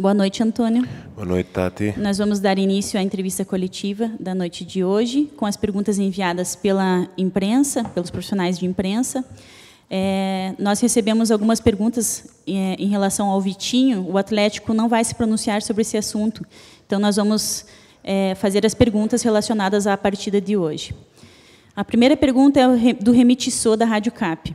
Boa noite, Antônio. Boa noite, Tati. Nós vamos dar início à entrevista coletiva da noite de hoje, com as perguntas enviadas pela imprensa, pelos profissionais de imprensa. É, nós recebemos algumas perguntas é, em relação ao Vitinho. O Atlético não vai se pronunciar sobre esse assunto, então nós vamos é, fazer as perguntas relacionadas à partida de hoje. A primeira pergunta é do Remitissor da Rádio CAP.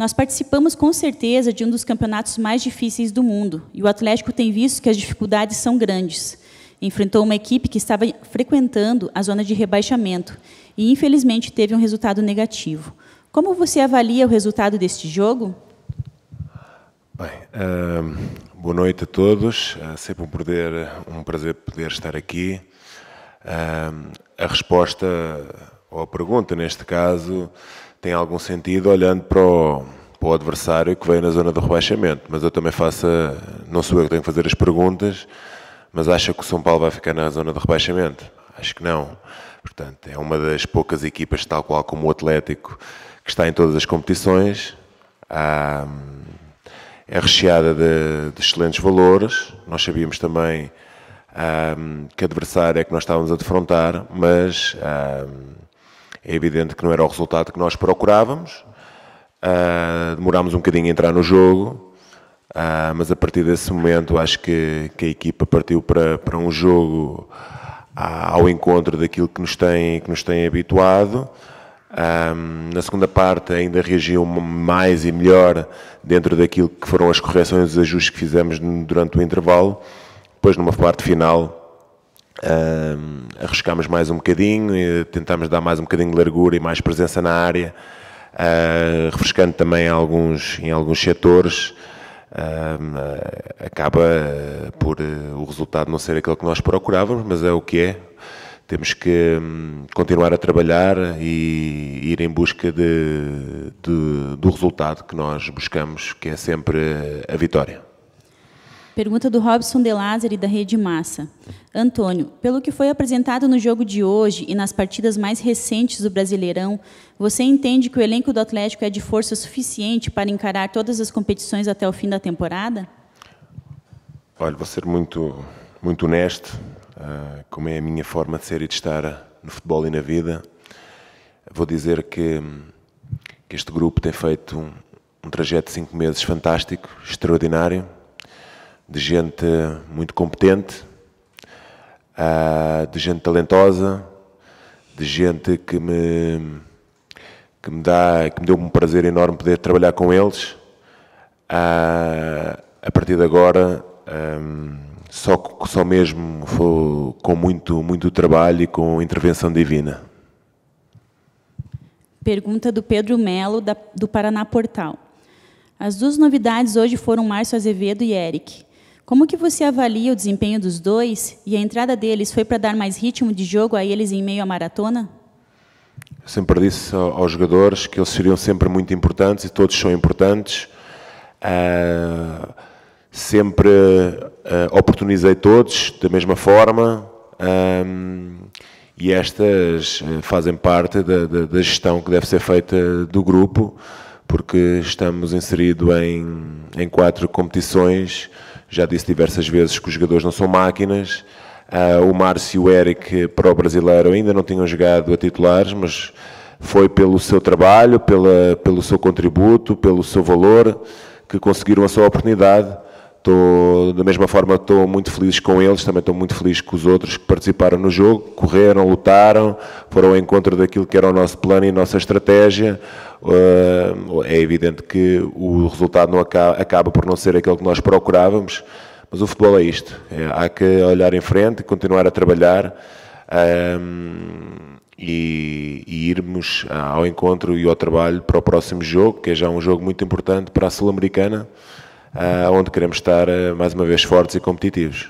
Nós participamos com certeza de um dos campeonatos mais difíceis do mundo, e o Atlético tem visto que as dificuldades são grandes. Enfrentou uma equipe que estava frequentando a zona de rebaixamento e, infelizmente, teve um resultado negativo. Como você avalia o resultado deste jogo? Bem, uh, boa noite a todos. É sempre um, poder, um prazer poder estar aqui. Uh, a resposta ou a pergunta, neste caso, tem algum sentido olhando para o, para o adversário que veio na zona do rebaixamento. Mas eu também faço, a, não sou eu que tenho que fazer as perguntas, mas acha que o São Paulo vai ficar na zona do rebaixamento? Acho que não. Portanto, é uma das poucas equipas, tal qual como o Atlético, que está em todas as competições. é recheada de, de, excelentes valores. Nós sabíamos também hum, que adversário é que nós estávamos a defrontar, mas é evidente que não era o resultado que nós procurávamos. Uh, demorámos um bocadinho a entrar no jogo, uh, mas a partir desse momento acho que, que a equipa partiu para, para um jogo ah, ao encontro daquilo que nos tem, que nos tem habituado. na segunda parte ainda reagiu mais e melhor dentro daquilo que foram as correções e os ajustes que fizemos durante o intervalo. Depois, numa parte final, Uh, arriscámos mais um bocadinho, tentámos dar mais um bocadinho de largura e mais presença na área, uh, refrescando também alguns, em alguns setores. Eh, acaba eh, por eh, o resultado não ser aquele que nós procurávamos, mas é o que é. Temos que hum, continuar a trabalhar e ir em busca de, de, do resultado que nós buscamos, que é sempre a vitória. Pergunta do Robson de Lázaro e da Rede Massa. Antônio, pelo que foi apresentado no jogo de hoje e nas partidas mais recentes do Brasileirão, você entende que o elenco do Atlético é de força suficiente para encarar todas as competições até o fim da temporada? Olha, vou ser muito, muito honesto, ah, como é a minha forma de ser e de estar no futebol e na vida. Vou dizer que, que este grupo tem feito um, um trajeto de cinco meses fantástico, extraordinário de gente muito competente, ah, de gente talentosa, de gente que me, que me, dá, que me deu um prazer enorme poder trabalhar com eles. Ah, a partir de agora, ah, só, só mesmo com muito, muito trabalho e com intervenção divina. Pergunta do Pedro Melo, do Paraná Portal. As duas novidades hoje foram Márcio Azevedo e Eric. Como que você avalia o desempenho dos dois e a entrada deles foi para dar mais ritmo de jogo a eles em meio à maratona? Eu sempre disse aos jogadores que eles seriam sempre muito importantes e todos são importantes. Uh, sempre uh, oportunizei todos da mesma forma um, ah, e estas fazem parte da, da, da, gestão que deve ser feita do grupo, porque estamos inseridos em, em quatro competições já disse diversas vezes que os jogadores não são máquinas. Ah, o Márcio e o Eric, para o brasileiro, ainda não tinham jogado a titulares, mas foi pelo seu trabalho, pela, pelo seu contributo, pelo seu valor, que conseguiram a sua oportunidade. Tô, da mesma forma, estou muito feliz com eles, também estou muito feliz com os outros que participaram no jogo, correram, lutaram, foram ao encontro daquilo que era o nosso plano e a nossa estratégia. Ah, é evidente que o resultado não acaba, acaba por não ser aquele que nós procurávamos, mas o futebol é isto. É, há que olhar em frente, continuar a trabalhar um, ah, e, e, irmos ao encontro e ao trabalho para o próximo jogo, que é já um jogo muito importante para a Sul-Americana. Ah, onde queremos estar ah, mais uma vez fortes e competitivos.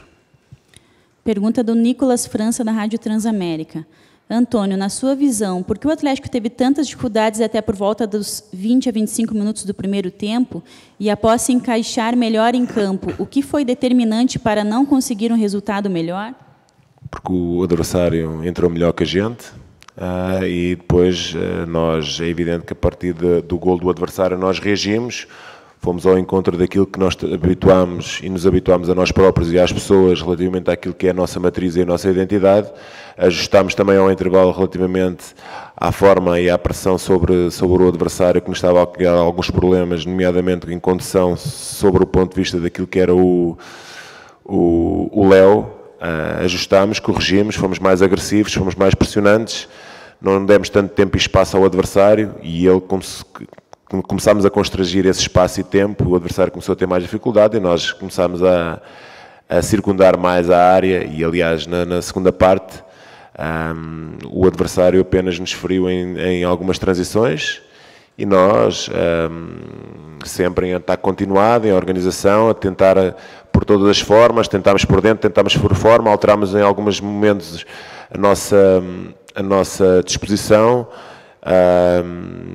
Pergunta do Nicolas França, da Rádio Transamérica. Antônio, na sua visão, por que o Atlético teve tantas dificuldades até por volta dos 20 a 25 minutos do primeiro tempo e após se encaixar melhor em campo, o que foi determinante para não conseguir um resultado melhor? Porque o adversário entrou melhor que a gente uh, e depois uh, nós, é evidente que a partir de, do gol do adversário nós reagimos, fomos ao encontro daquilo que nós habituámos e nos habituámos a nós próprios e às pessoas relativamente àquilo que é a nossa matriz e a nossa identidade, ajustámos também ao intervalo relativamente à forma e à pressão sobre, sobre o adversário que nos estava a criar alguns problemas, nomeadamente em condução, sobre o ponto de vista daquilo que era o o Léo, ah, ajustámos, corrigimos, fomos mais agressivos, fomos mais pressionantes, não demos tanto tempo e espaço ao adversário e ele começámos a constrangir esse espaço e tempo, o adversário começou a ter mais dificuldade e nós começámos a, a circundar mais a área e, aliás, na, na segunda parte, um, o adversário apenas nos feriu em, em algumas transições e nós, um, sempre em ataque continuado, em organização, a tentar por todas as formas, tentámos por dentro, tentámos por forma, alterámos em alguns momentos a nossa, a nossa disposição, Uh,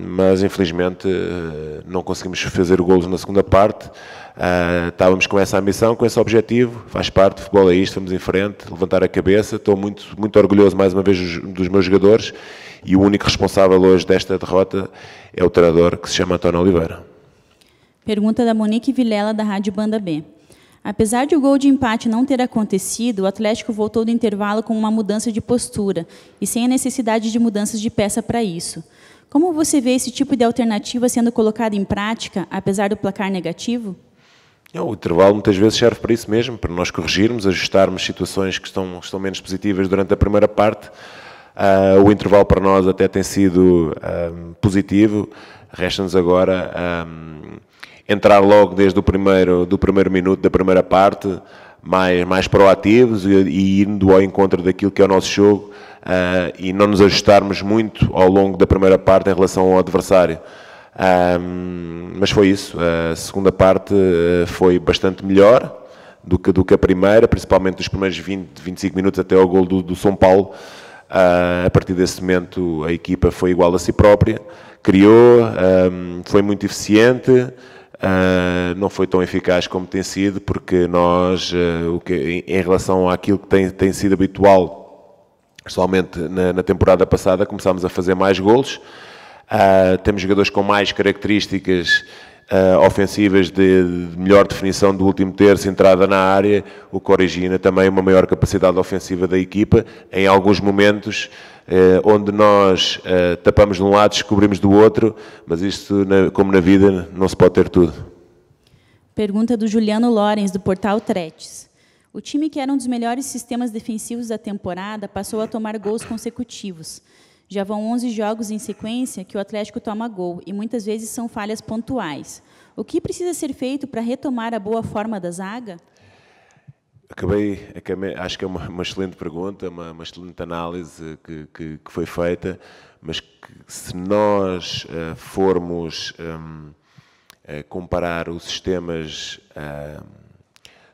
mas infelizmente uh, não conseguimos fazer golos na segunda parte. Uh, estávamos com essa ambição, com esse objetivo, faz parte, futebol é isto, estamos em frente, levantar a cabeça. Estou muito, muito orgulhoso mais uma vez dos, dos meus jogadores e o único responsável hoje desta derrota é o treinador que se chama António Oliveira. Pergunta da Monique Vilela, da Rádio Banda B. Apesar de o gol de empate não ter acontecido, o Atlético voltou do intervalo com uma mudança de postura e sem a necessidade de mudanças de peça para isso. Como você vê esse tipo de alternativa sendo colocada em prática, apesar do placar negativo? o intervalo muitas vezes serve para isso mesmo, para nós corrigirmos, ajustarmos situações que estão, estão menos positivas durante a primeira parte. Uh, o intervalo para nós até tem sido ah, positivo. Resta-nos agora ah, entrar logo desde o primeiro, do primeiro minuto da primeira parte, mais, mais proativos e, e indo ao encontro daquilo que é o nosso jogo uh, e não nos ajustarmos muito ao longo da primeira parte em relação ao adversário. Ah, mas foi isso. A segunda parte ah, foi bastante melhor do que, do que a primeira, principalmente nos primeiros 20, 25 minutos até ao gol do, do São Paulo. Uh, a partir desse momento a equipa foi igual a si própria, criou, um, foi muito eficiente, Uh, não foi tão eficaz como tem sido, porque nós, uh, que, em, relação àquilo que tem, tem sido habitual, somente na, na, temporada passada, começámos a fazer mais golos. Uh, temos jogadores com mais características ofensivas de, de, melhor definição do último terço, entrada na área, o que origina também uma maior capacidade ofensiva da equipa. Em alguns momentos, eh, onde nós eh, tapamos de um lado, descobrimos do outro, mas isto, como na vida, não se pode ter tudo. Pergunta do Juliano Lorenz, do portal Tretes. O time que era um dos melhores sistemas defensivos da temporada passou a tomar gols consecutivos. Já vão 11 jogos em sequência que o Atlético toma gol e muitas vezes são falhas pontuais. O que precisa ser feito para retomar a boa forma da zaga? Acabei, acabei, acho que é uma, uma excelente pergunta, uma, uma excelente análise que, que, que, foi feita, mas que, se nós uh, formos um, ehm, uh, eh, comparar os sistemas uh,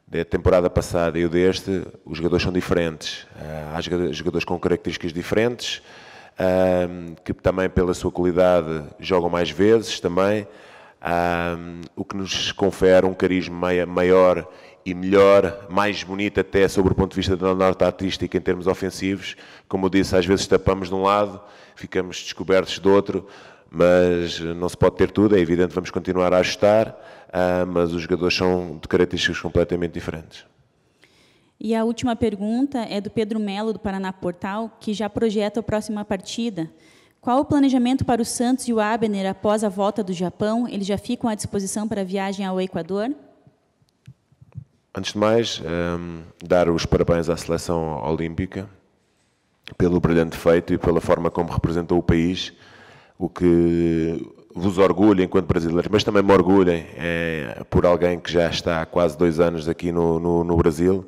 da temporada passada e o deste, os jogadores são diferentes. Eh, há jogadores com características diferentes, ehm, que também pela sua qualidade jogam mais vezes também um, o que nos confere um carisma maior e melhor, mais bonito até sobre o ponto de vista da nota artística em termos ofensivos. Como eu disse, às vezes tapamos de um lado, ficamos descobertos do outro, mas não se pode ter tudo, é evidente, vamos continuar a ajustar, ah, mas os jogadores são de características completamente diferentes. E a última pergunta é do Pedro Melo, do Paraná Portal, que já projeta a próxima partida. Qual o planejamento para o Santos e o Abner após a volta do Japão? Eles já ficam à disposição para a viagem ao Equador? Antes de mais, um, ehm, dar os parabéns à seleção olímpica pelo brilhante feito e pela forma como representou o país, o que vos orgulha enquanto brasileiros, mas também me orgulhem eh, é, por alguém que já está há quase dois anos aqui no, no, no Brasil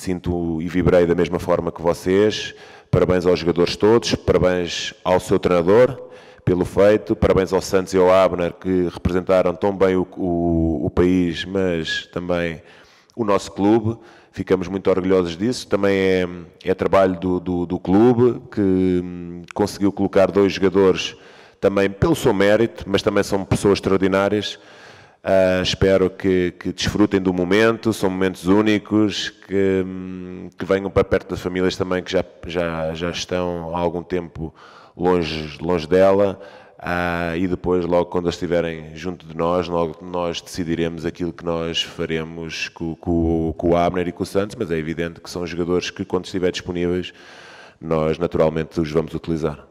Sinto e vibrei da mesma forma que vocês. Parabéns aos jogadores todos, parabéns ao seu treinador pelo feito, parabéns ao Santos e ao Abner que representaram tão bem o, o, o país, mas também o nosso clube. Ficamos muito orgulhosos disso. Também é, é trabalho do, do, do clube que hum, conseguiu colocar dois jogadores também pelo seu mérito, mas também são pessoas extraordinárias Uh, espero que, que, desfrutem do momento, são momentos únicos, que, hum, que venham para perto das famílias também que já, já, já estão há algum tempo longe, longe dela. Uh, e depois, logo quando elas estiverem junto de nós, logo nós decidiremos aquilo que nós faremos com, com, com o Abner e com o Santos, mas é evidente que são jogadores que, quando estiver disponíveis, nós naturalmente os vamos utilizar.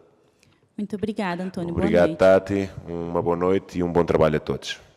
Muito obrigada, António. Obrigado, Tati. Uma boa noite e um bom trabalho a todos.